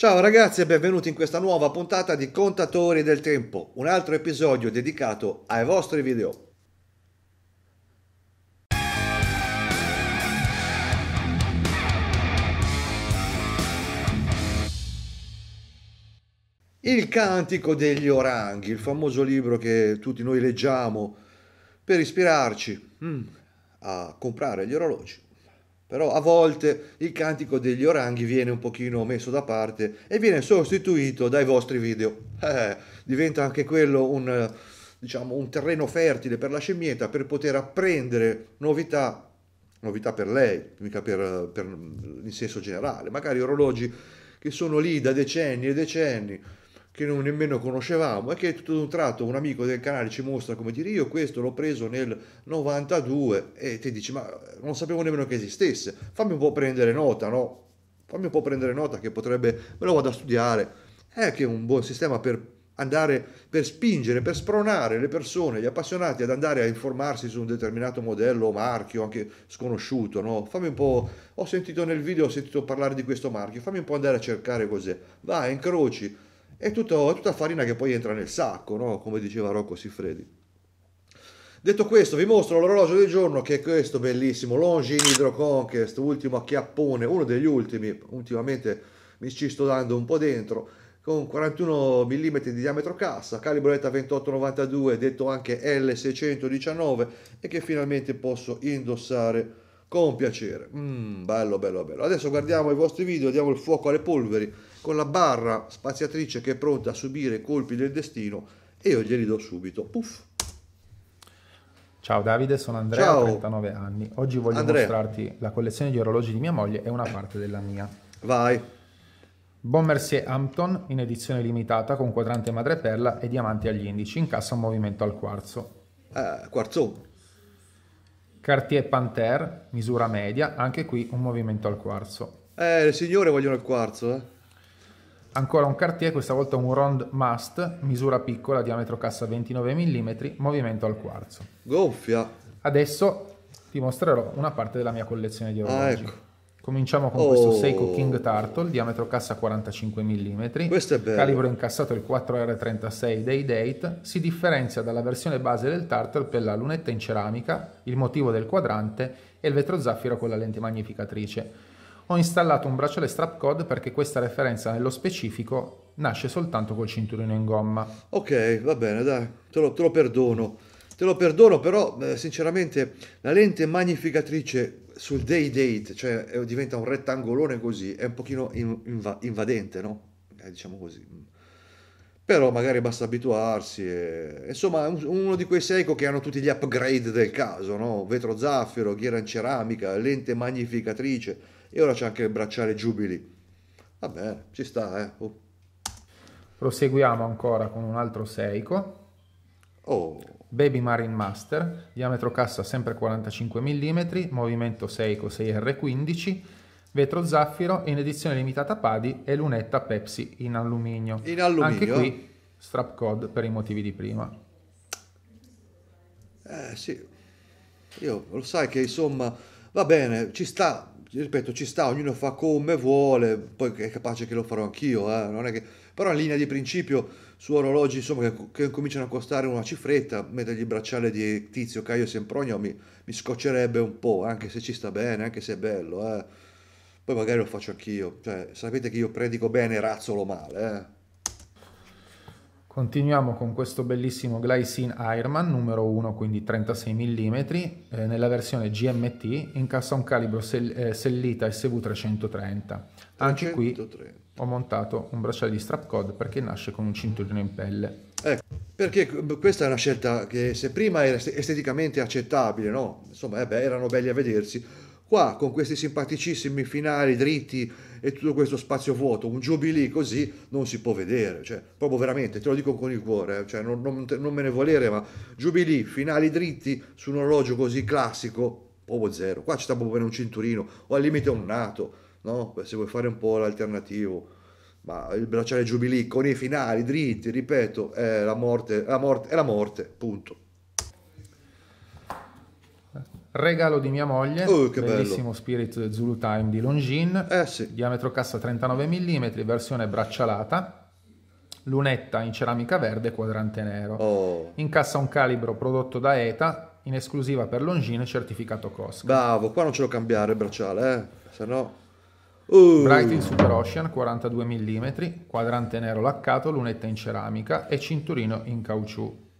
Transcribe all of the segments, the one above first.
Ciao ragazzi e benvenuti in questa nuova puntata di Contatori del Tempo, un altro episodio dedicato ai vostri video. Il cantico degli oranghi, il famoso libro che tutti noi leggiamo per ispirarci mm, a comprare gli orologi. Però a volte il cantico degli oranghi viene un pochino messo da parte e viene sostituito dai vostri video. Eh, diventa anche quello un, diciamo, un terreno fertile per la scimmietta per poter apprendere novità novità per lei, mica per, per, in senso generale, magari orologi che sono lì da decenni e decenni, che non nemmeno conoscevamo e che tutto un tratto un amico del canale ci mostra come dire io questo l'ho preso nel 92 e ti dici ma eh, non sapevo nemmeno che esistesse fammi un po' prendere nota no fammi un po' prendere nota che potrebbe me lo vado a studiare è che è un buon sistema per andare per spingere per spronare le persone gli appassionati ad andare a informarsi su un determinato modello o marchio anche sconosciuto no fammi un po' ho sentito nel video ho sentito parlare di questo marchio fammi un po' andare a cercare cos'è vai incroci è, tutto, tutta farina che poi entra nel sacco, no? come diceva Rocco Siffredi. Detto questo, vi mostro l'orologio del giorno che è questo bellissimo Longin Hydro Conquest, ultimo acchiappone, uno degli ultimi, ultimamente mi ci sto dando un po' dentro, con 41 mm di diametro cassa, calibretta 2892, detto anche L619 e che finalmente posso indossare con piacere. Mm, bello, bello, bello. Adesso guardiamo i vostri video, diamo il fuoco alle polveri con la barra spaziatrice che è pronta a subire i colpi del destino e io glieli do subito. Puff. Ciao Davide, sono Andrea, Ciao. 39 anni. Oggi voglio Andrea. mostrarti la collezione di orologi di mia moglie e una parte della mia. Vai. Bon Hampton in edizione limitata con quadrante madreperla e diamanti agli indici, in cassa un movimento al quarzo. Eh, quarzo. Cartier Panther, misura media, anche qui un movimento al quarzo. Eh, le signore vogliono il quarzo, eh. Ancora un Cartier, questa volta un Rond Must, misura piccola, diametro cassa 29 mm, movimento al quarzo. Gonfia. Adesso ti mostrerò una parte della mia collezione di ah, orologi. Ah, ecco. Cominciamo con oh. questo Seiko King Turtle, diametro cassa 45 mm. Questo è bello. Calibro incassato il 4R36 Day Date. Si differenzia dalla versione base del Turtle per la lunetta in ceramica, il motivo del quadrante e il vetro zaffiro con la lente magnificatrice ho installato un bracciale strap code perché questa referenza nello specifico nasce soltanto col cinturino in gomma. Ok, va bene, dai, te lo, te lo perdono. Te lo perdono, però eh, sinceramente la lente magnificatrice sul day date, cioè eh, diventa un rettangolone così, è un pochino in, inv- invadente, no? Eh, diciamo così. Però magari basta abituarsi. E... Insomma, un, uno di quei Seiko ecco che hanno tutti gli upgrade del caso, no? Vetro zaffiro, ghiera in ceramica, lente magnificatrice e ora c'è anche il bracciale Jubilee. Va bene, ci sta, eh. Oh. Proseguiamo ancora con un altro Seiko. Oh. Baby Marine Master, diametro cassa sempre 45 mm, movimento Seiko 6R15, vetro zaffiro in edizione limitata Padi e lunetta Pepsi in alluminio. In alluminio. Anche qui strap code per i motivi di prima. Eh sì, io lo sai che insomma va bene, ci sta ripeto, ci sta, ognuno fa come vuole, poi è capace che lo farò anch'io, eh? non è che... però in linea di principio su orologi insomma, che, che cominciano a costare una cifretta, mettergli il bracciale di Tizio, Caio Sempronio mi, mi scoccerebbe un po', anche se ci sta bene, anche se è bello, eh? poi magari lo faccio anch'io, cioè, sapete che io predico bene e razzolo male. Eh? Continuiamo con questo bellissimo Glycine Ironman numero 1, quindi 36 mm, eh, nella versione GMT, incassa un calibro sell eh, sellita SV330. Anche qui ho montato un bracciale di strap code perché nasce con un cinturino in pelle. Ecco, perché questa è una scelta che se prima era esteticamente accettabile, no? Insomma, eh beh, erano belli a vedersi, qua con questi simpaticissimi finali dritti e tutto questo spazio vuoto, un jubilee così non si può vedere, cioè, proprio veramente, te lo dico con il cuore, eh, cioè, non, non, non me ne volere, ma jubilee, finali dritti su un orologio così classico, proprio zero, qua ci sta proprio bene un cinturino o al limite un nato, no? se vuoi fare un po' l'alternativo ma il bracciale jubilee con i finali dritti, ripeto, è la morte, è la morte, è la morte punto. Regalo di mia moglie, oh, che bellissimo bello. Spirit Zulu Time di Longin, eh, sì. diametro cassa 39 mm, versione braccialata, lunetta in ceramica verde quadrante nero. Oh. Incassa un calibro prodotto da ETA, in esclusiva per Longin certificato Cosca. Bravo, qua non ce lo cambiare il bracciale, eh? se no... Uh. Brighton Super Ocean 42 mm, quadrante nero laccato, lunetta in ceramica e cinturino in caucciù.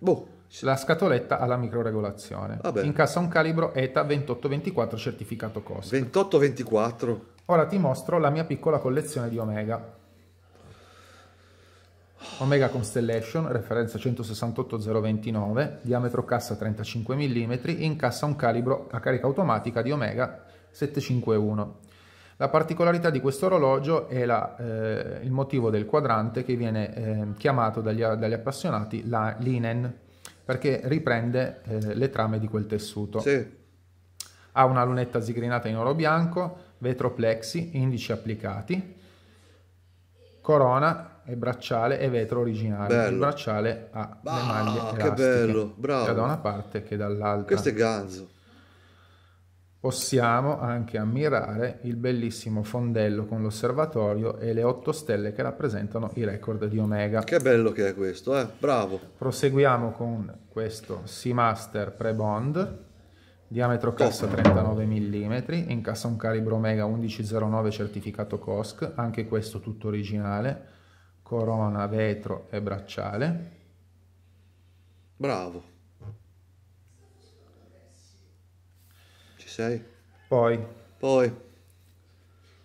Boh. La scatoletta alla microregolazione. Vabbè. Ah, incassa un calibro ETA 2824 certificato costo. 2824. Ora ti mostro la mia piccola collezione di Omega. Omega Constellation, referenza 168029, diametro cassa 35 mm, incassa un calibro a carica automatica di Omega 751. La particolarità di questo orologio è la, eh, il motivo del quadrante che viene eh, chiamato dagli, dagli appassionati la linen perché riprende eh, le trame di quel tessuto. Sì. Ha una lunetta zigrinata in oro bianco, vetro plexi, indici applicati, corona e bracciale e vetro originale. Bello. Il bracciale ha bah, le maglie elastiche, bello, bravo. Che da una parte che dall'altra. Questo è ganzo. Possiamo anche ammirare il bellissimo fondello con l'osservatorio e le otto stelle che rappresentano i record di Omega. Che bello che è questo, eh? Bravo. Proseguiamo con questo Seamaster Pre-Bond, diametro cassa 39 mm, incassa un calibro Omega 1109 certificato COSC, anche questo tutto originale, corona, vetro e bracciale. Bravo. sei. Poi. Poi.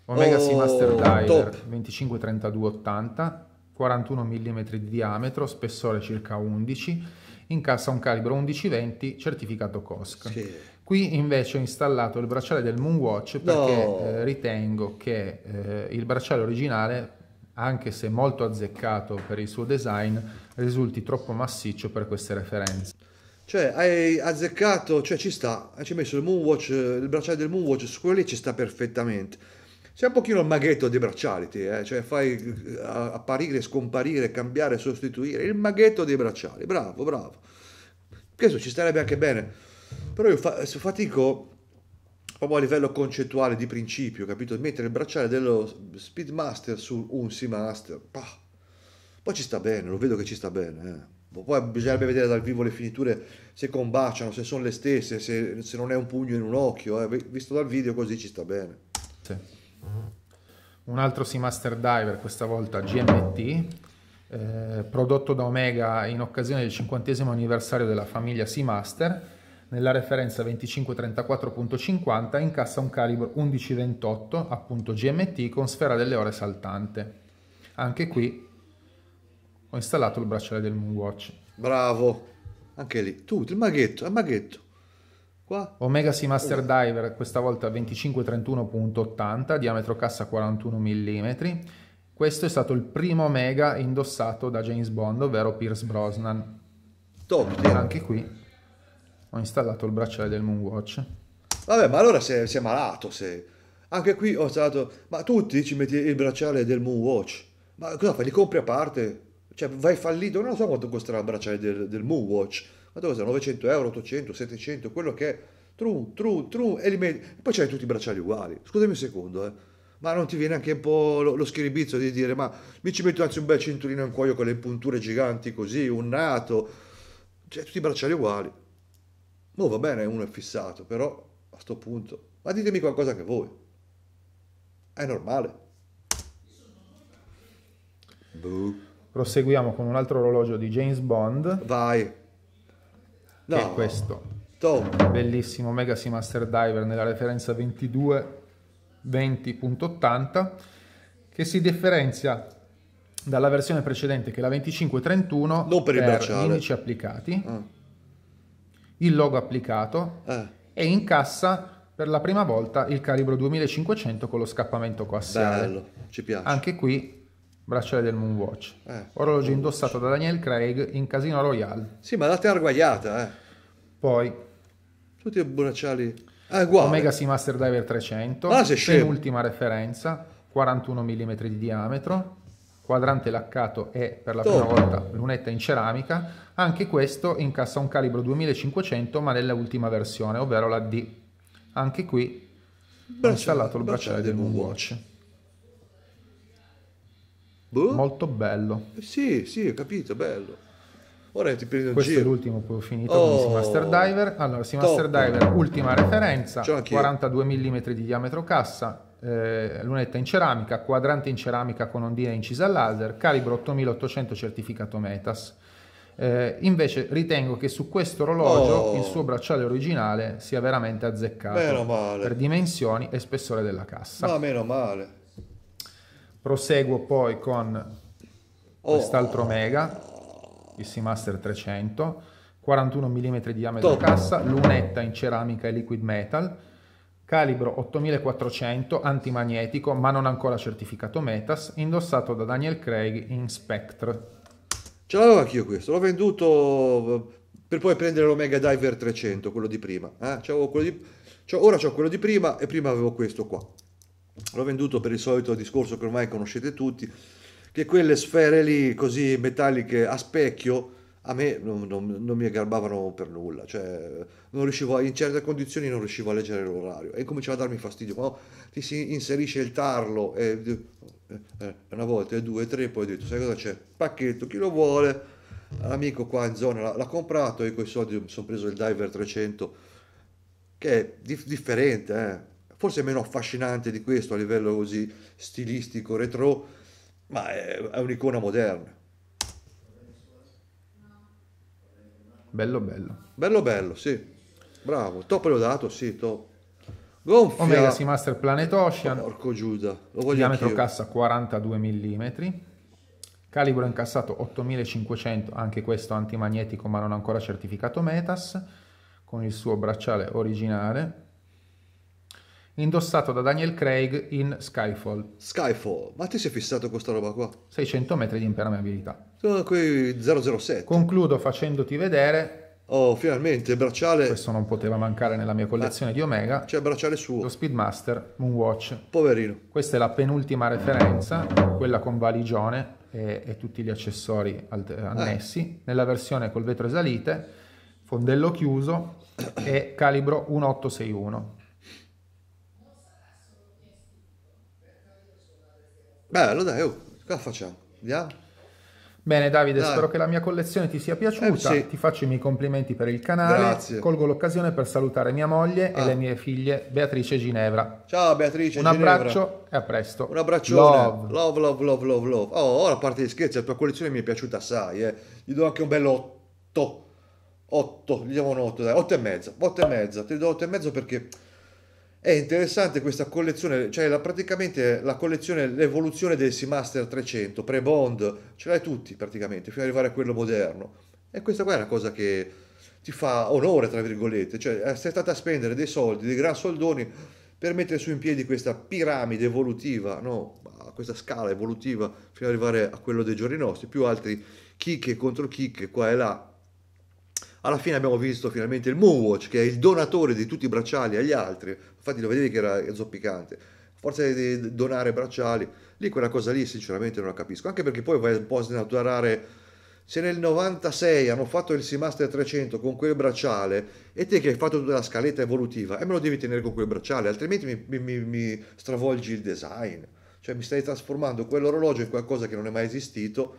Omega oh, Sea Master oh, Diver 25-32-80, 41 mm di diametro, spessore circa 11, incassa un calibro 11-20 certificato COSC. Sì. Qui invece ho installato il bracciale del Moonwatch perché no. eh, ritengo che eh, il bracciale originale, anche se molto azzeccato per il suo design, risulti troppo massiccio per queste referenze. Cioè, hai azzeccato, cioè ci sta, ci hai messo il Moonwatch, eh, il bracciale del Moonwatch su quello lì ci sta perfettamente. Sei un pochino il maghetto dei bracciali, eh? cioè fai eh, apparire, scomparire, cambiare, sostituire. Il maghetto dei bracciali, bravo, bravo. Questo ci starebbe anche bene. Però io fa- fatico proprio a livello concettuale, di principio, capito? Mettere il bracciale dello Speedmaster su un Seamaster, poi ci sta bene, lo vedo che ci sta bene. Eh. Boh, poi bisognerebbe vedere dal vivo le finiture se combaciano, se sono le stesse, se, se non è un pugno in un occhio. Eh. Visto dal video così ci sta bene. Sì. Un altro Seamaster Diver, questa volta GMT, eh, prodotto da Omega in occasione del 50 anniversario della famiglia Seamaster. Nella referenza 2534.50 incassa un calibro 1128, appunto GMT, con sfera delle ore saltante. Anche qui ho installato il bracciale del Moonwatch. Bravo, anche lì. Tu, il maghetto, il maghetto. Qua. Omega Seamaster oh. Diver, questa volta 2531.80, diametro cassa 41 mm. Questo è stato il primo Omega indossato da James Bond, ovvero Pierce Brosnan. Top. anche qui ho installato il bracciale del Moonwatch. Vabbè, ma allora sei, sei malato, sei. Anche qui ho stato... Ma tutti ci metti il bracciale del Moonwatch? Ma cosa fai? Li compri a parte? Cioè, vai fallito, non so quanto costerà il bracciale del, del Moonwatch, quanto costerà 900 euro, 800, 700, quello che è. Trum, trum, trum, e li metti. Poi c'hai tutti i bracciali uguali. Scusami un secondo, eh. Ma non ti viene anche un po' lo, lo schiribizzo di dire, ma mi ci metto anzi un bel cinturino in cuoio con le punture giganti così, un nato. Cioè, tutti i bracciali uguali. Mo va bene, uno è fissato, però a sto punto. Ma ditemi qualcosa che voi. È normale. Boo. Proseguiamo con un altro orologio di James Bond. Vai. No. Che è questo. Tom. Bellissimo Legacy Master Diver nella referenza 2220.80 che si differenzia dalla versione precedente che è la 2531 non per, per gli indici applicati, mm. il logo applicato eh. e incassa per la prima volta il calibro 2500 con lo scappamento coassiale. Bello, ci piace. Anche qui Bracciale del Moonwatch. Eh, Orologio Moonwatch. indossato da Daniel Craig in Casino Royale. Sì, ma la terra guagliata, eh. Poi. Tutti i bracciali. Ah, uguale. Omega Sea Master Diver 300. Ah, sei scemo. Penultima referenza, 41 mm di diametro. Quadrante laccato e per la Top. prima volta lunetta in ceramica. Anche questo incassa un calibro 2500, ma nella ultima versione, ovvero la D. Anche qui ho installato il bracciale, bracciale del Moonwatch. Moonwatch. Boh. Molto bello. Sì, sì, ho capito, bello. Ora ti prendo Questo giro. è l'ultimo, poi ho finito oh, con Seamaster Diver. Allora, Seamaster Diver, ultima referenza, 42 mm di diametro cassa, eh, lunetta in ceramica, quadrante in ceramica con ondine incisa a laser, calibro 8800 certificato Metas. Eh, invece ritengo che su questo orologio oh. il suo bracciale originale sia veramente azzeccato per dimensioni e spessore della cassa. Ma meno male. Proseguo poi con oh. quest'altro mega, il Seamaster 300, 41 mm di diametro Top. cassa, lunetta in ceramica e liquid metal, calibro 8400, antimagnetico, ma non ancora certificato Metas, indossato da Daniel Craig in Spectre. Ce l'avevo anch'io questo, l'ho venduto eh, per poi prendere l'Omega Diver 300, quello di prima. Eh? Quello di... ora ho quello di prima e prima avevo questo qua l'ho venduto per il solito discorso che ormai conoscete tutti, che quelle sfere lì così metalliche a specchio a me non, non, non mi aggarbavano per nulla, cioè a, in certe condizioni non riuscivo a leggere l'orario e cominciava a darmi fastidio, quando ti si inserisce il tarlo e, eh, eh, una volta, due, tre, poi ho detto sai cosa c'è? Pacchetto, chi lo vuole? L'amico qua in zona l'ha, l'ha comprato e con i soldi mi sono preso il Diver 300 che è dif- differente, eh? forse meno affascinante di questo a livello così stilistico, retro, ma è, è un'icona moderna. Bello bello. Bello bello, sì. Bravo, top l'ho dato, sì, top. Gonfia. Omega oh, Sea Master Planet Ocean. Porco Giuda, lo voglio Diametro anch'io. cassa 42 mm. Calibro incassato 8500, anche questo antimagnetico ma non ancora certificato Metas, con il suo bracciale originale, indossato da Daniel Craig in Skyfall. Skyfall, ma ti sei fissato questa roba qua? 600 metri di impermeabilità. Sono ah, quei 007. Concludo facendoti vedere Oh, finalmente il bracciale. Questo non poteva mancare nella mia collezione ah, di Omega. C'è il bracciale suo. Lo Speedmaster Moonwatch. Poverino. Questa è la penultima referenza, quella con valigione e, e tutti gli accessori eh. annessi, eh. nella versione col vetro esalite, fondello chiuso e calibro 1861. Bello, dai, oh, cosa facciamo? Andiamo? Bene Davide, Dai. spero che la mia collezione ti sia piaciuta, eh, sì. ti faccio i miei complimenti per il canale, Grazie. colgo l'occasione per salutare mia moglie ah. e le ah. mie figlie Beatrice e Ginevra. Ciao Beatrice Un Ginevra. abbraccio e a presto. Un abbraccione, love. love, love, love, love, love. Oh, la parte di scherzi, la tua collezione mi è piaciuta assai, eh. gli do anche un bel 8, 8, gli diamo un 8, dai, 8 e mezza, 8 e mezza, ti do 8 e mezzo perché è interessante questa collezione, cioè la, praticamente la collezione, l'evoluzione del Seamaster 300, pre-Bond, ce l'hai tutti praticamente, fino ad arrivare a quello moderno. E questa qua è una cosa che ti fa onore, tra virgolette, cioè eh, sei stato a spendere dei soldi, dei gran soldoni per mettere su in piedi questa piramide evolutiva, no? questa scala evolutiva fino ad arrivare a quello dei giorni nostri, più altri chicche contro chicche qua e là alla fine abbiamo visto finalmente il Moonwatch, che è il donatore di tutti i bracciali agli altri. Infatti lo vedevi che era zoppicante. Forza di donare bracciali. Lì quella cosa lì sinceramente non la capisco. Anche perché poi vai un po' a snaturare se nel 96 hanno fatto il Seamaster 300 con quel bracciale e te che hai fatto tutta la scaletta evolutiva e me lo devi tenere con quel bracciale altrimenti mi, mi, mi stravolgi il design cioè mi stai trasformando quell'orologio in qualcosa che non è mai esistito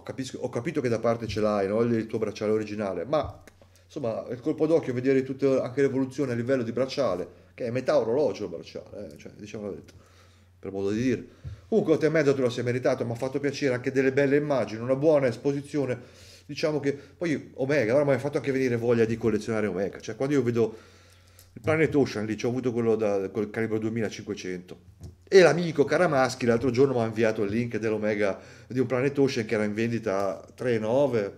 ho, capisco, ho, capito che da parte ce l'hai, no? il tuo bracciale originale, ma insomma il colpo d'occhio vedere tutta anche l'evoluzione a livello di bracciale, che è metà orologio il bracciale, eh? cioè, diciamo la verità, per modo di dire. Comunque te e mezzo te lo sei meritato, mi ha fatto piacere anche delle belle immagini, una buona esposizione. Diciamo che poi Omega, ora mi ha fatto anche venire voglia di collezionare Omega, cioè quando io vedo il Planet Ocean lì, ho avuto quello da, col calibro 2500 e l'amico Caramaschi l'altro giorno mi ha inviato il link dell'Omega di un Planet Ocean che era in vendita 3,9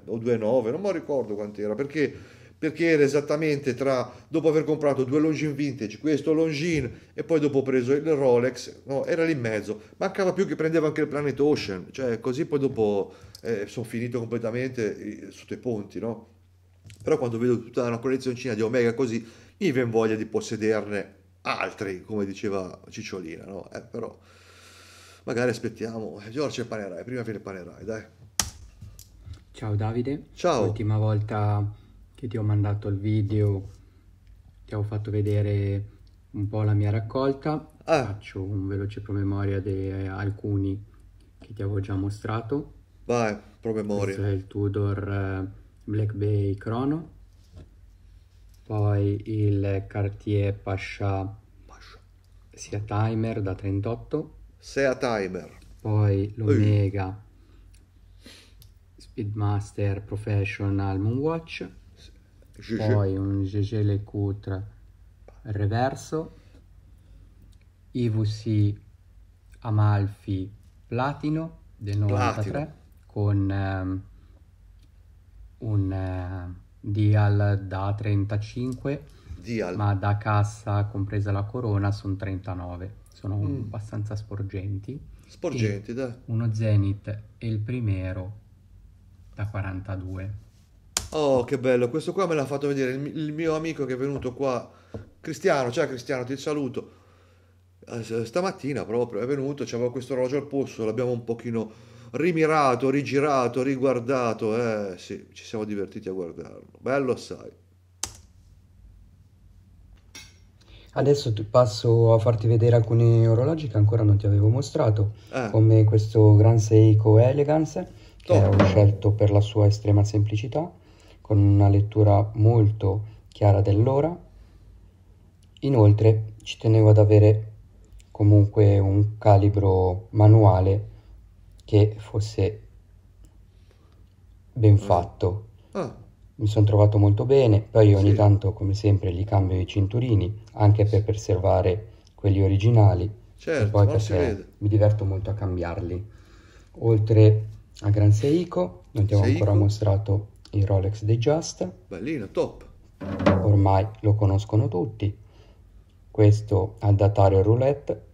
o 2,9, non mi ricordo quant'era, perché, perché era esattamente tra, dopo aver comprato due Longines vintage, questo Longines e poi dopo ho preso il Rolex, no, era lì in mezzo, mancava più che prendeva anche il Planet Ocean, cioè così poi dopo eh, sono finito completamente sotto i ponti, no? Però quando vedo tutta una collezioncina di Omega così, mi viene voglia di possederne altri, come diceva Cicciolina, no? Eh, però magari aspettiamo. Eh, Giorgio e prima fine Panerai, dai. Ciao Davide. Ciao. L'ultima volta che ti ho mandato il video ti ho fatto vedere un po' la mia raccolta. Eh. Faccio un veloce promemoria di eh, alcuni che ti avevo già mostrato. Vai, promemoria. Questo è il Tudor eh, Black Bay Chrono poi il Cartier Pasha, Pasha. sia timer da 38 Sea timer poi l'Omega Speedmaster Professional Moonwatch Gigi. poi un GG Lecoultre reverso IVC Amalfi Platino del 93 Platino. con um, un uh, Dial da 35, Dial. ma da cassa compresa la corona sono 39. Sono mm. abbastanza sporgenti. Sporgenti, dai. Uno Zenith e il primero da 42. Oh, che bello. Questo qua me l'ha fatto vedere il, il mio amico che è venuto qua. Cristiano, ciao Cristiano, ti saluto. Eh, stamattina proprio è venuto, c'aveva questo orologio al polso, l'abbiamo un pochino rimirato, rigirato, riguardato. Eh sì, ci siamo divertiti a guardarlo. Bello assai. Adesso ti passo a farti vedere alcuni orologi che ancora non ti avevo mostrato, eh. come questo Gran Seiko Elegance, che Top. Oh. ho scelto per la sua estrema semplicità, con una lettura molto chiara dell'ora. Inoltre ci tenevo ad avere comunque un calibro manuale che fosse ben mm. fatto. Ah. Mi sono trovato molto bene, poi ogni sì. tanto, come sempre, li cambio i cinturini, anche per preservare quelli originali. Certo, e poi perché mi diverto molto a cambiarli. Oltre a Gran Seiko, non ti ho ancora mostrato il Rolex dei Just. Bellino, top! Ormai lo conoscono tutti. Questo al datario roulette.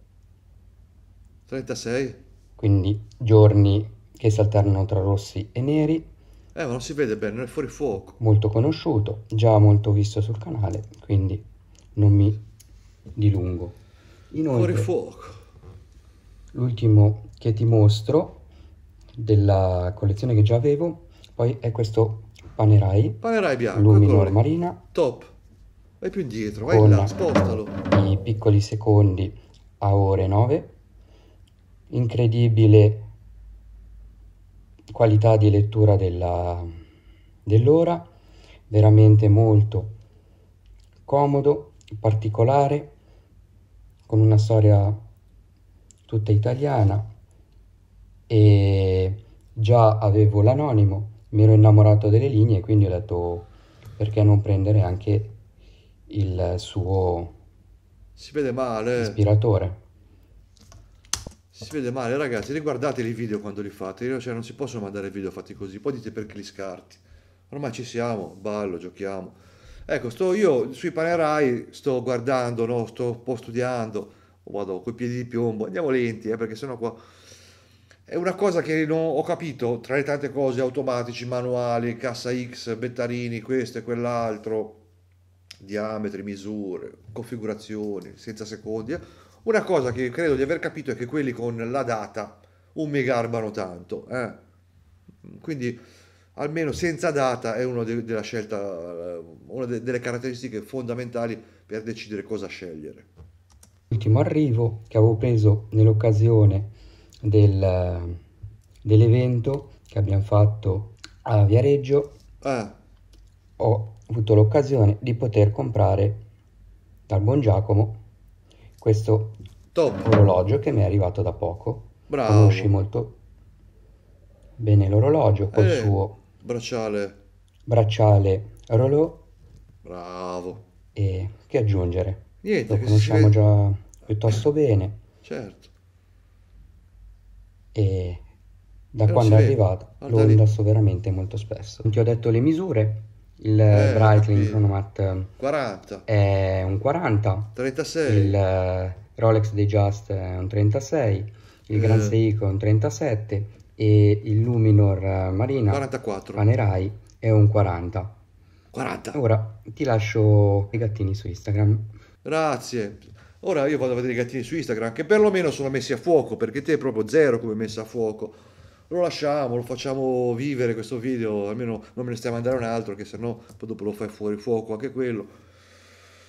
36? quindi giorni che si alternano tra rossi e neri. Eh, ma non si vede bene, non è fuori fuoco. Molto conosciuto, già molto visto sul canale, quindi non mi dilungo. Inoltre, fuori fuoco. L'ultimo che ti mostro della collezione che già avevo, poi è questo Panerai. Panerai bianco, Luminor Marina. Top. Vai più indietro, vai là, spostalo. I piccoli secondi a ore 9 incredibile qualità di lettura della, dell'ora, veramente molto comodo, particolare, con una storia tutta italiana e già avevo l'anonimo, mi ero innamorato delle linee, quindi ho detto perché non prendere anche il suo si vede male. ispiratore si vede male ragazzi riguardate i video quando li fate cioè non si possono mandare video fatti così poi dite perché li scarti ormai ci siamo ballo giochiamo ecco sto io sui panerai sto guardando no? sto un po' studiando oh, vado coi piedi di piombo andiamo lenti eh, perché sennò qua è una cosa che non ho capito tra le tante cose automatici manuali cassa X bettarini questo e quell'altro diametri misure configurazioni senza secondi eh. Una cosa che credo di aver capito è che quelli con la data un mega arbano tanto. Eh? Quindi almeno senza data è una, de- della scelta, eh, una de- delle caratteristiche fondamentali per decidere cosa scegliere. L'ultimo arrivo che avevo preso nell'occasione del, dell'evento che abbiamo fatto a Viareggio, eh. ho avuto l'occasione di poter comprare dal buon Giacomo questo Top. orologio che mi è arrivato da poco. Bravo. Conosci molto bene l'orologio col eh, suo bracciale. Bracciale Rolò. Bravo. E che aggiungere? Niente, lo conosciamo vede... già piuttosto bene. Certo. E da Però eh, quando è arrivato lo indosso veramente molto spesso. Non ti ho detto le misure, il eh, Breitling Chronomat 40. Eh, è un 40. 36. Il eh, Rolex Datejust è un 36. Il eh. Grand Seiko è un 37. E il Luminor eh, Marina 44. Panerai è un 40. 40. Ora ti lascio i gattini su Instagram. Grazie. Ora io vado a vedere i gattini su Instagram, che perlomeno sono messi a fuoco, perché te è proprio zero come messa a fuoco lo lasciamo, lo facciamo vivere questo video, almeno non me ne stiamo andando un altro, che sennò poi dopo lo fai fuori fuoco anche quello.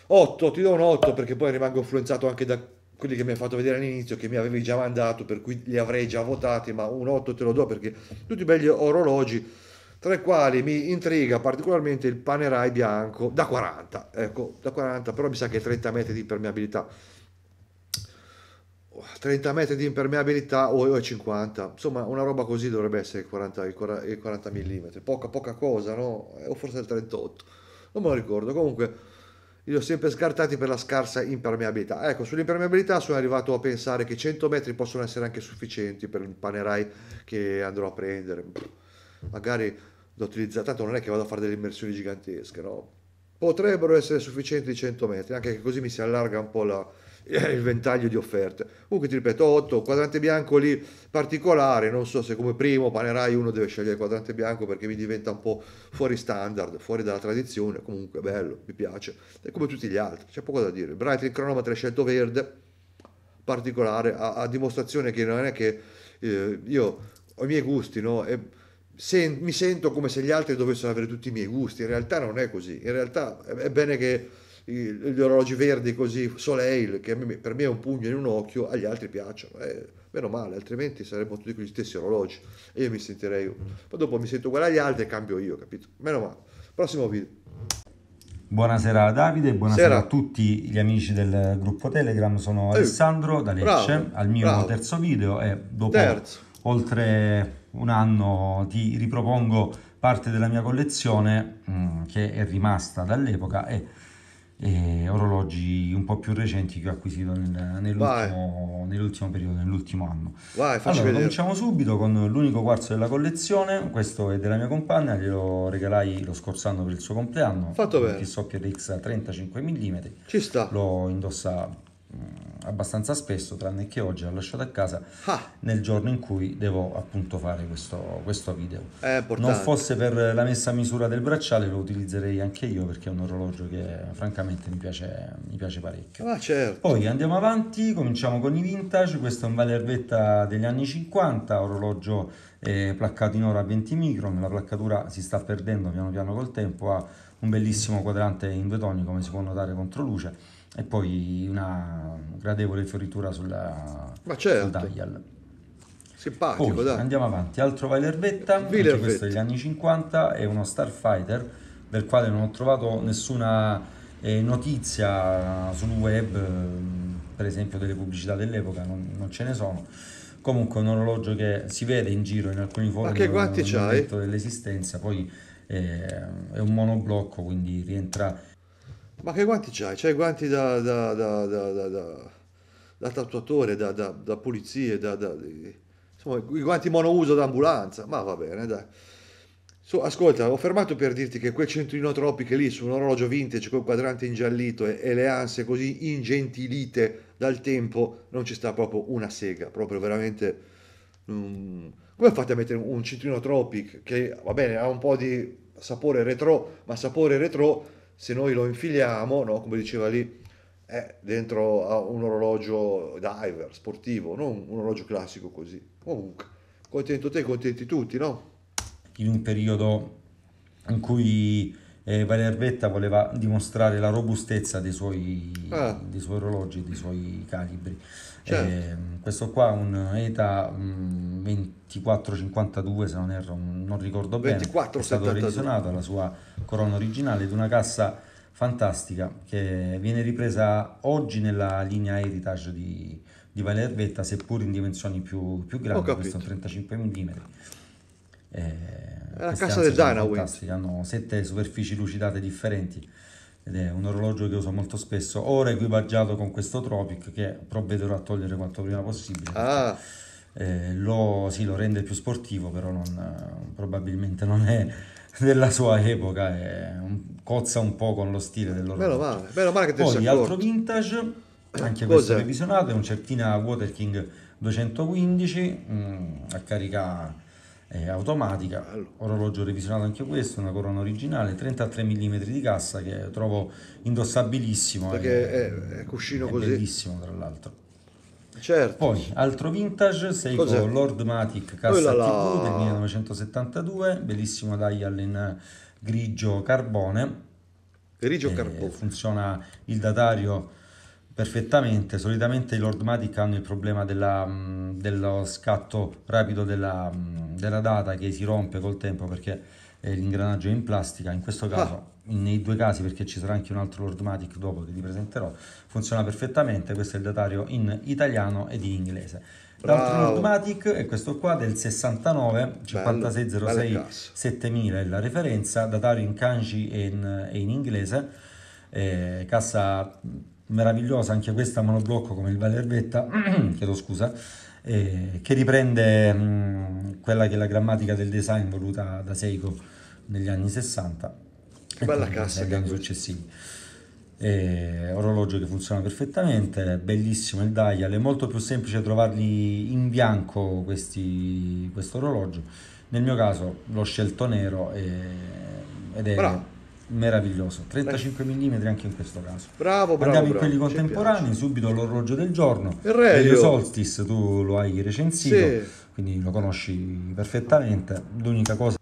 8, ti do un 8 perché poi rimango influenzato anche da quelli che mi hai fatto vedere all'inizio, che mi avevi già mandato, per cui li avrei già votati, ma un 8 te lo do perché tutti belli orologi, tra i quali mi intriga particolarmente il Panerai bianco da 40, ecco, da 40, però mi sa che 30 metri di permeabilità 30 metri di impermeabilità o, o 50, insomma una roba così dovrebbe essere il 40, il 40, il 40 mm, poca, poca cosa, no? Eh, o forse il 38, non me lo ricordo, comunque li ho sempre scartati per la scarsa impermeabilità. Ecco, sull'impermeabilità sono arrivato a pensare che 100 metri possono essere anche sufficienti per il panerai che andrò a prendere, magari da utilizzare, tanto non è che vado a fare delle immersioni gigantesche, no? Potrebbero essere sufficienti 100 metri, anche che così mi si allarga un po' la Eh, il ventaglio di offerte. Comunque ti ripeto, 8, quadrante bianco lì particolare, non so se come primo Panerai uno deve scegliere il quadrante bianco perché mi diventa un po' fuori standard, fuori dalla tradizione, comunque bello, mi piace, è come tutti gli altri, c'è poco da dire. Brighton cronometro è scelto verde, particolare, a, a, dimostrazione che non è che eh, io ho i miei gusti, no? E, se, mi sento come se gli altri dovessero avere tutti i miei gusti, in realtà non è così, in realtà è, è bene che gli orologi verdi così, Soleil, che per me è un pugno in un occhio, agli altri piacciono. Eh, meno male, altrimenti saremmo tutti con gli stessi orologi e io mi sentirei... Poi dopo mi sento uguale agli altri e cambio io, capito? Meno male. Prossimo video. Buonasera Davide, buonasera Sera. a tutti gli amici del gruppo Telegram, sono Ehi, Alessandro da Lecce, al mio bravo. terzo video e dopo terzo. oltre un anno ti ripropongo parte della mia collezione mh, mm, che è rimasta dall'epoca e e orologi un po' più recenti che ho acquisito nel, nell'ultimo, nell'ultimo, periodo, nell'ultimo anno. Vai, allora, vedere. cominciamo subito con l'unico quarzo della collezione, questo è della mia compagna, glielo regalai lo scorso anno per il suo compleanno. Fatto bene. Il Socket X 35 mm. Ci sta. Lo indossa mm, abbastanza spesso, tranne che oggi l'ho lasciato a casa ah. nel giorno in cui devo appunto fare questo, questo video. Non fosse per la messa a misura del bracciale lo utilizzerei anche io perché è un orologio che francamente mi piace, mi piace parecchio. Ah, certo. Poi andiamo avanti, cominciamo con i vintage, questo è un Valervetta degli anni 50, orologio eh, placcato in oro a 20 micron, la placcatura si sta perdendo piano piano col tempo, ha un bellissimo quadrante in due toni come si può notare contro luce e poi una gradevole fioritura sulla, Ma certo. sul dial. Simpatico, poi, dai. Andiamo avanti, altro Vailervetta, anche questo degli anni 50, è uno Starfighter del quale non ho trovato nessuna eh, notizia sul web, mm, per esempio delle pubblicità dell'epoca, non, non ce ne sono comunque un orologio che si vede in giro in alcuni forum ma che guanti c'hai? dell'esistenza poi eh, è un monoblocco quindi rientra ma che guanti c'hai? C'hai guanti da, da, da, da, da, da tatuatore, da, da, da pulizie, da, da, insomma, i guanti monouso d'ambulanza. Ma va bene, dai. So, ascolta, ho fermato per dirti che quel centrino tropiche lì su un orologio vintage col quadrante ingiallito e, e le anse così ingentilite dal tempo non ci sta proprio una sega, proprio veramente... Um, come fate a mettere un centrino tropic che va bene, ha un po' di sapore retro, ma sapore retro se noi lo infiliamo, no? come diceva lì, eh, dentro a un orologio diver, sportivo, non un orologio classico così. Comunque, contento te, contenti tutti, no? In un periodo in cui eh, Valerbetta voleva dimostrare la robustezza dei suoi, ah. dei suoi orologi, dei suoi calibri. Certo. Eh, questo qua è un ETA mh, mm, 24,52 se non erro, non ricordo bene, 24, è stato 72. revisionato la sua corona originale ed una cassa fantastica che viene ripresa oggi nella linea Heritage di, di Valle Ervetta, seppur in dimensioni più, più grandi, questo 35 mm. Eh, la cassa del Dynawind. Hanno sette superfici lucidate differenti ed è un orologio che uso molto spesso, ora equipaggiato con questo Tropic che provvederò a togliere quanto prima possibile. Ah eh, lo, sì, lo, rende più sportivo, però non, eh, probabilmente non è della sua epoca, è un, cozza un po' con lo stile del Meno male, meno male che te Poi altro vintage, eh, anche Cosa? questo revisionato, è un Certina Water King 215 mh, mm, a carica eh, automatica, orologio revisionato anche questo, una corona originale, 33 mm di cassa che trovo indossabilissimo. Perché è, è cuscino è così. Bellissimo tra l'altro. Certo. Poi, altro vintage, Seiko Lord Matic Cassa TV del 1972, bellissimo dial in grigio carbone. Grigio eh, carbone. Funziona il datario perfettamente, solitamente i Lord Matic hanno il problema della, mm, dello scatto rapido della, mm, della data che si rompe col tempo perché eh, l'ingranaggio in plastica, in questo caso, ah. nei due casi perché ci sarà anche un altro Lordmatic dopo che vi presenterò, funziona perfettamente, questo è il datario in italiano ed in inglese. L'altro Lordmatic è questo qua del 69 5606 7000 è la referenza, datario in kanji e in, e in inglese, eh, cassa meravigliosa anche questa monoblocco come il Valerbetta, chiedo scusa, eh, che riprende mh, mm, quella che è la grammatica del design voluta da Seiko negli anni 60 che bella cassa negli anni successivi e, orologio che funziona perfettamente bellissimo il dial è molto più semplice trovarli in bianco questi, questo orologio nel mio caso l'ho scelto nero e, ed è Bravo meraviglioso 35 mm anche in questo caso bravo bravo andiamo in quelli bravo, contemporanei subito l'orologio del giorno il Relio Solstice tu lo hai recensito sì. quindi lo conosci perfettamente l'unica cosa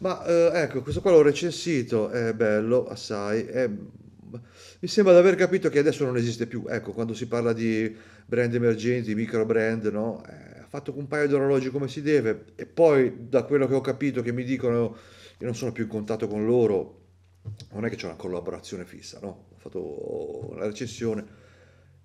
ma eh, ecco, questo qua l'ho recensito, è bello, assai. È... Mi sembra di aver capito che adesso non esiste più. Ecco, quando si parla di brand emergenti, micro brand, no? Eh, ha eh, fatto un paio di orologi come si deve e poi da quello che ho capito che mi dicono, io non sono più in contatto con loro, non è che c'è una collaborazione fissa, no? Ho fatto la recensione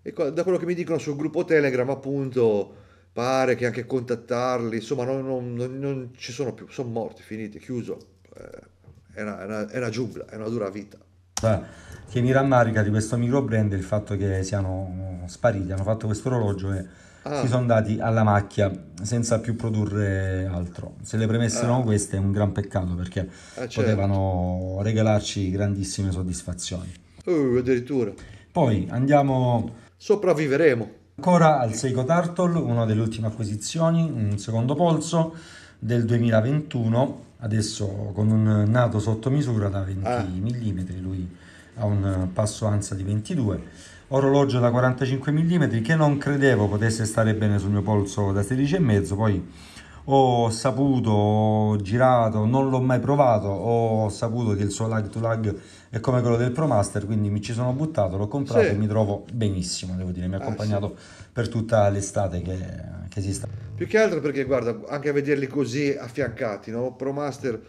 e da quello che mi dicono sul gruppo Telegram, appunto pare che anche contattarli, insomma non, non, non, non ci sono più, sono morti, finiti, chiuso, eh, è una, è, una, è una giungla, è una dura vita. Che mi rammarica di questo micro brand il fatto che siano spariti, hanno fatto questo orologio e ah. si sono dati alla macchia senza più produrre altro. Se le premesse ah. erano ah. queste è un gran peccato perché ah, certo. potevano regalarci grandissime soddisfazioni. Uh, addirittura. Poi andiamo... Sopravviveremo. Ancora al Seiko Tartle, una delle ultime acquisizioni, un secondo polso del 2021, adesso con un nato sotto misura da 20 ah. mm, lui ha un passo anza di 22 orologio da 45 mm che non credevo potesse stare bene sul mio polso da 16,5 poi ho saputo, ho girato, non l'ho mai provato, ho saputo che il suo lag to lag è come quello del ProMaster, quindi mi ci sono buttato, l'ho comprato sì. e mi trovo benissimo, devo dire, mi ha accompagnato ah, sì. per tutta l'estate che, che esiste. Più che altro perché, guarda, anche a vederli così affiancati, no? ProMaster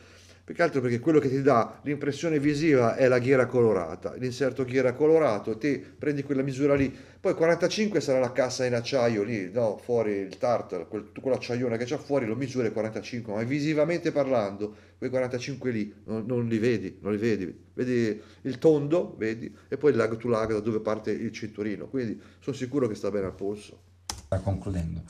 più che altro perché quello che ti dà l'impressione visiva è la ghiera colorata, l'inserto ghiera colorato, ti prendi quella misura lì, poi 45 sarà la cassa in acciaio lì, no, fuori il tartar, quel, quell'acciaione che c'è fuori lo misura 45, ma visivamente parlando quei 45 lì non, non, li vedi, non li vedi, vedi il tondo, vedi, e poi il lag to lag da dove parte il cinturino, quindi sono sicuro che sta bene al polso. Sta concludendo.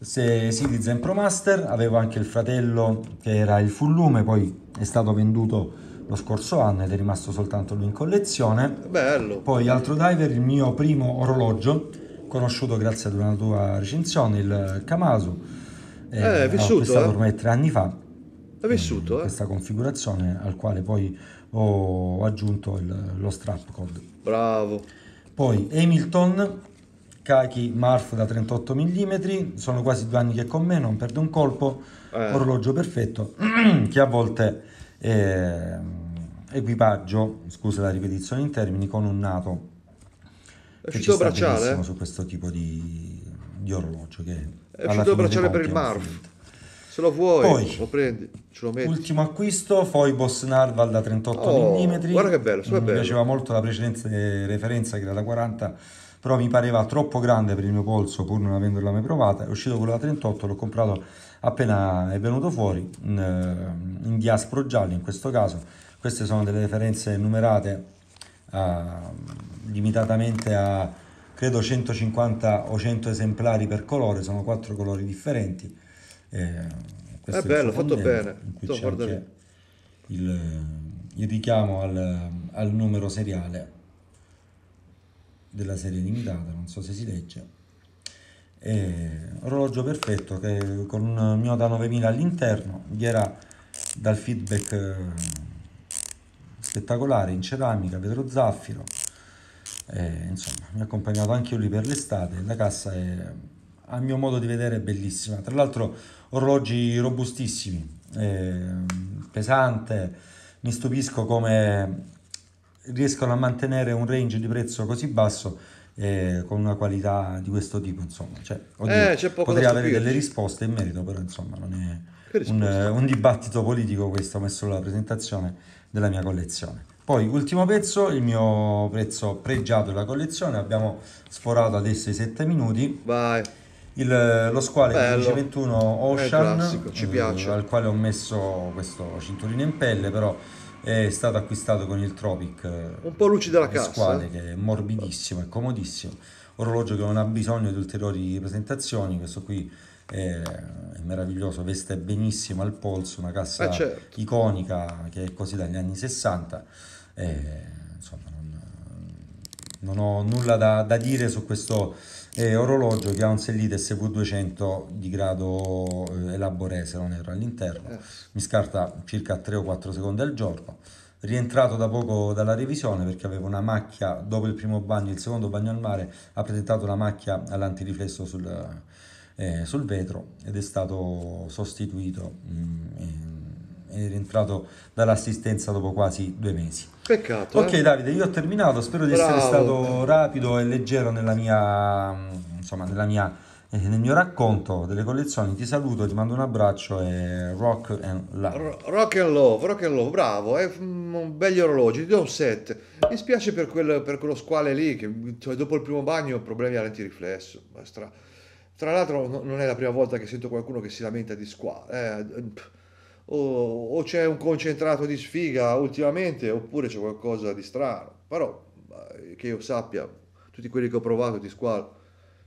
Citizen Pro Master, avevo anche il fratello che era il full lume, poi è stato venduto lo scorso anno ed è rimasto soltanto lui in collezione. Bello. Poi altro diver, il mio primo orologio, conosciuto grazie ad una tua recensione, il Kamasu. Eh, è eh, vissuto. È stato eh? ormai tre anni fa. È vissuto. Eh, eh? Questa configurazione al quale poi ho aggiunto il, lo strap code. Bravo. Poi Hamilton, Kaki Marf da 38 mm, sono quasi due anni che è con me, non perde un colpo, eh. orologio perfetto, che a volte eh, equipaggio, scusa la ripetizione in termini, con un nato. È uscito bracciale? su questo tipo di, di orologio. Che è uscito bracciale per il Marf. Se lo vuoi, Poi, lo prendi, ce lo metti. Ultimo acquisto, Foibos Narval da 38 oh, mm. Guarda che bello, Mi bello. piaceva molto la precedente eh, referenza che era da 40 però mi pareva troppo grande per il mio polso pur non avendola mai provata, è uscito con la 38, l'ho comprato appena è venuto fuori, in, eh, in diaspro giallo in questo caso, queste sono delle referenze numerate a, ah, limitatamente a credo 150 o 100 esemplari per colore, sono quattro colori differenti. Eh, è ah, bello, fatto bene. il, il richiamo al, al numero seriale della serie limitata, non so se si legge. E, orologio perfetto che con un mio da 9000 all'interno gli era dal feedback eh, spettacolare in ceramica, vetro zaffiro. E, insomma, mi ha accompagnato anche lui per l'estate. La cassa è a mio modo di vedere bellissima. Tra l'altro orologi robustissimi, eh, pesante. Mi stupisco come riescono a mantenere un range di prezzo così basso eh, con una qualità di questo tipo, insomma. Cioè, oddio, eh, c'è poco potrei avere delle risposte in merito, però insomma non è un, eh, un, dibattito politico questo, ma è solo la presentazione della mia collezione. Poi, ultimo pezzo, il mio prezzo pregiato della collezione, abbiamo sforato adesso i 7 minuti. Vai. Il, eh, lo squale Bello. 1521 Ocean, ci eh, piace. Eh, al quale ho messo questo cinturino in pelle, però è stato acquistato con il Tropic eh, un po' lucida la casa. squadre, che è morbidissimo e comodissimo orologio che non ha bisogno di ulteriori presentazioni questo qui è, meraviglioso veste benissimo al polso una cassa eh certo. iconica che è così dagli anni 60 e, eh, insomma non, non ho nulla da, da dire su questo eh, orologio che ha un sellito sq 200 di grado eh, Elabore, se non erro, all'interno. Eh. Mi scarta circa 3 o 4 secondi al giorno. Rientrato da poco dalla revisione perché avevo una macchia dopo il primo bagno, il secondo bagno al mare, ha presentato una macchia all'antiriflesso sul, eh, sul vetro ed è stato sostituito. Mm, è rientrato dall'assistenza dopo quasi due mesi. Peccato. Ok eh? Davide, io ho terminato, spero di Bravo. essere stato rapido e leggero nella mia, mm, insomma, nella mia, eh, nel mio racconto delle collezioni. Ti saluto, ti mando un abbraccio e rock and love. rock and love, rock and love, bravo, è mm, un belli orologi, ti do un set. Mi spiace per, quel, per quello squale lì che cioè, dopo il primo bagno ho problemi all'antiriflesso, ma riflesso. Tra l'altro non è la prima volta che sento qualcuno che si lamenta di squali. Eh, o, o c'è un concentrato di sfiga ultimamente oppure c'è qualcosa di strano, però eh, che io sappia tutti quelli che ho provato di squalo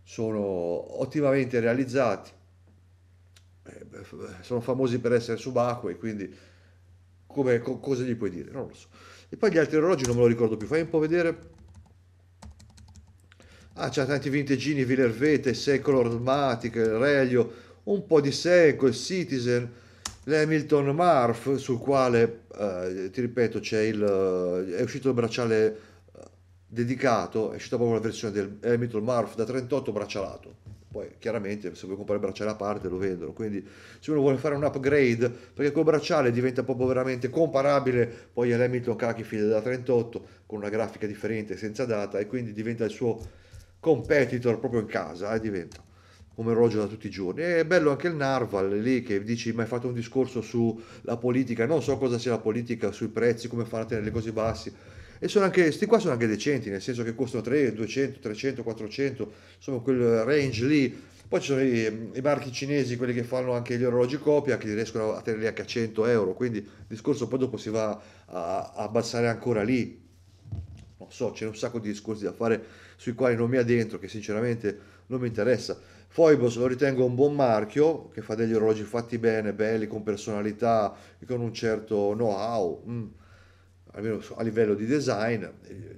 sono ottimamente realizzati, eh, eh, sono famosi per essere subacquei, quindi come, co, cosa gli puoi dire? Non lo so. E poi gli altri orologi non me lo ricordo più, fai un po' vedere. Ah, c'ha tanti vintegini, Villervete, Secolor Matic, Relio, un po' di Seco, il Citizen, l'Hamilton Marf sul quale eh, ti ripeto c'è il eh, è uscito il bracciale eh, dedicato è uscita proprio la versione del Hamilton Marf da 38 braccialato poi chiaramente se vuoi comprare il bracciale a parte lo vendono quindi se uno vuole fare un upgrade perché col bracciale diventa proprio veramente comparabile poi all'Hamilton Kakifil da 38 con una grafica differente senza data e quindi diventa il suo competitor proprio in casa eh, diventa come orologio da tutti i giorni. E è bello anche il Narval lì che dici: Ma hai fatto un discorso sulla politica, non so cosa sia la politica, sui prezzi, come fare a tenere così bassi. E sono anche, questi qua sono anche decenti, nel senso che costano 3, 200, 300, 400, insomma quel range lì. Poi ci sono i, i marchi cinesi, quelli che fanno anche gli orologi copia, che riescono a tenerli anche a 100 euro, quindi il discorso poi dopo si va a, a abbassare ancora lì. Non so, c'è un sacco di discorsi da fare sui quali non mi addentro, che sinceramente non mi interessa. Foibos lo ritengo un buon marchio che fa degli orologi fatti bene, belli, con personalità, e con un certo know-how, mm. almeno a livello di design.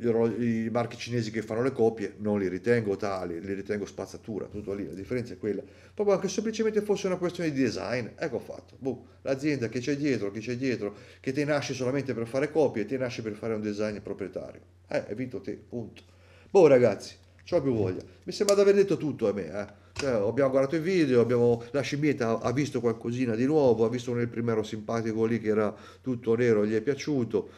Orologi, I marchi cinesi che fanno le copie non li ritengo tali, li ritengo spazzatura, tutto lì, la differenza è quella. Proprio anche semplicemente fosse una questione di design, ecco fatto. Boh, l'azienda che c'è dietro, che c'è dietro, che ti nasce solamente per fare copie, ti nasce per fare un design proprietario. Eh, hai vinto te, punto. Boh ragazzi, ciò più voglia. Mi sembra di aver detto tutto a me. Eh. Cioè, abbiamo guardato i video, abbiamo... la scimmietta ha visto qualcosina di nuovo, ha visto nel primero simpatico lì che era tutto nero, gli è piaciuto.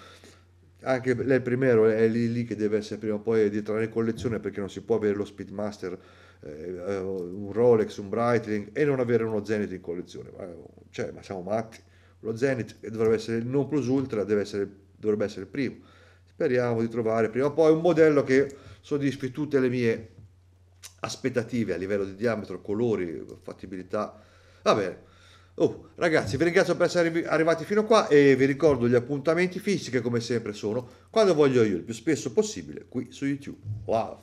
Anche lei il primero è lì, lì che deve essere prima o poi di entrare in collezione perché non si può avere lo Speedmaster, eh, eh un Rolex, un Breitling e non avere uno Zenith in collezione. Cioè, ma siamo matti. Lo Zenith dovrebbe essere il non plus ultra, deve essere, dovrebbe essere il primo. Speriamo di trovare prima o poi un modello che soddisfi tutte le mie aspettative a livello di diametro, colori, fattibilità. Va bene. Oh, ragazzi, vi ringrazio per essere arrivati fino qua e vi ricordo gli appuntamenti fisici che come sempre sono quando voglio io, il più spesso possibile, qui su YouTube. Wow!